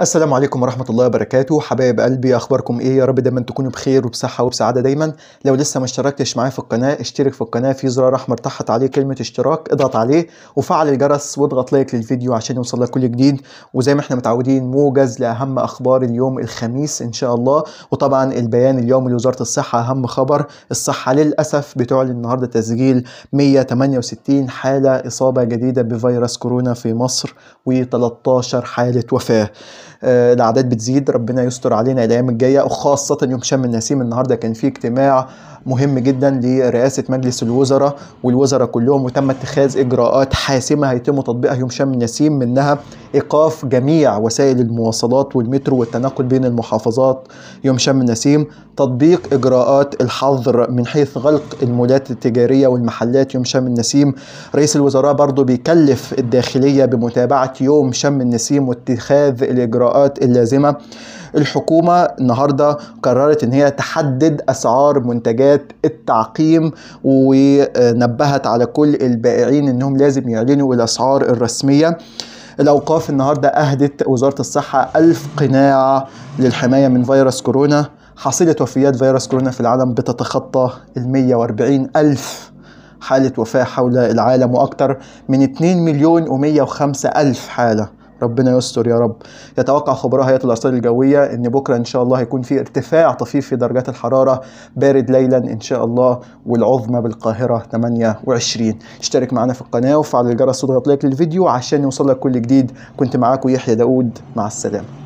السلام عليكم ورحمة الله وبركاته حبايب قلبي أخباركم إيه يا رب دايما تكونوا بخير وبصحة وبسعادة دايما لو لسه ما اشتركتش معايا في القناة اشترك في القناة في زرار أحمر تحت عليه كلمة اشتراك اضغط عليه وفعل الجرس واضغط لايك للفيديو عشان يوصل لك كل جديد وزي ما احنا متعودين موجز لأهم أخبار اليوم الخميس إن شاء الله وطبعا البيان اليوم لوزارة الصحة أهم خبر الصحة للأسف بتعلن النهاردة تسجيل 168 حالة إصابة جديدة بفيروس كورونا في مصر و13 حالة وفاة آه، الاعداد بتزيد ربنا يستر علينا الايام الجايه وخاصه يوم شم النسيم النهارده كان في اجتماع مهم جدا لرئاسه مجلس الوزراء والوزراء كلهم وتم اتخاذ اجراءات حاسمه هيتم تطبيقها يوم شم النسيم منها ايقاف جميع وسائل المواصلات والمترو والتنقل بين المحافظات يوم شم النسيم تطبيق اجراءات الحظر من حيث غلق المولات التجاريه والمحلات يوم شم النسيم رئيس الوزراء برضه بيكلف الداخليه بمتابعه يوم شم النسيم واتخاذ الاجراءات اللازمه الحكومة النهاردة قررت ان هي تحدد اسعار منتجات التعقيم ونبهت على كل البائعين انهم لازم يعلنوا الاسعار الرسمية الأوقاف النهارده أهدت وزارة الصحة 1000 قناع للحماية من فيروس كورونا حصيلة وفيات فيروس كورونا في العالم بتتخطى ال 140 ألف حالة وفاة حول العالم وأكثر من 2 مليون و105 ألف حالة ربنا يستر يا رب يتوقع خبراء هيئه الارصاد الجويه ان بكره ان شاء الله هيكون في ارتفاع طفيف في درجات الحراره بارد ليلا ان شاء الله والعظمى بالقاهره 28 اشترك معنا في القناه وفعل الجرس وضغط لايك للفيديو عشان يوصلك كل جديد كنت معاكم يحيى داوود مع السلامه